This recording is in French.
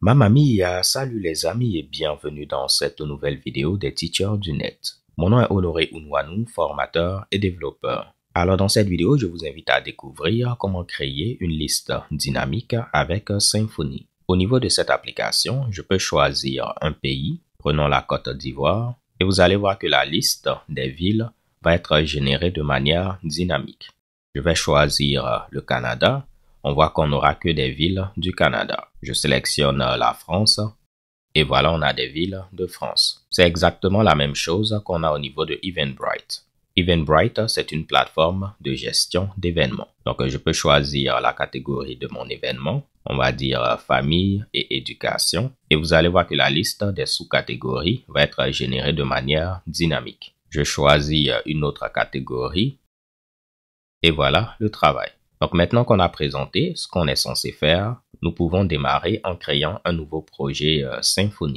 Mamma Mia, salut les amis et bienvenue dans cette nouvelle vidéo des Teachers du Net. Mon nom est Honoré Unwanu, formateur et développeur. Alors dans cette vidéo, je vous invite à découvrir comment créer une liste dynamique avec Symfony. Au niveau de cette application, je peux choisir un pays, prenons la Côte d'Ivoire, et vous allez voir que la liste des villes va être générée de manière dynamique. Je vais choisir euh, le Canada. On voit qu'on n'aura que des villes du Canada. Je sélectionne euh, la France. Et voilà, on a des villes de France. C'est exactement la même chose qu'on a au niveau de Eventbrite. Eventbrite, c'est une plateforme de gestion d'événements. Donc, euh, je peux choisir la catégorie de mon événement. On va dire famille et éducation. Et vous allez voir que la liste des sous-catégories va être générée de manière dynamique. Je choisis une autre catégorie et voilà le travail. Donc maintenant qu'on a présenté ce qu'on est censé faire, nous pouvons démarrer en créant un nouveau projet euh,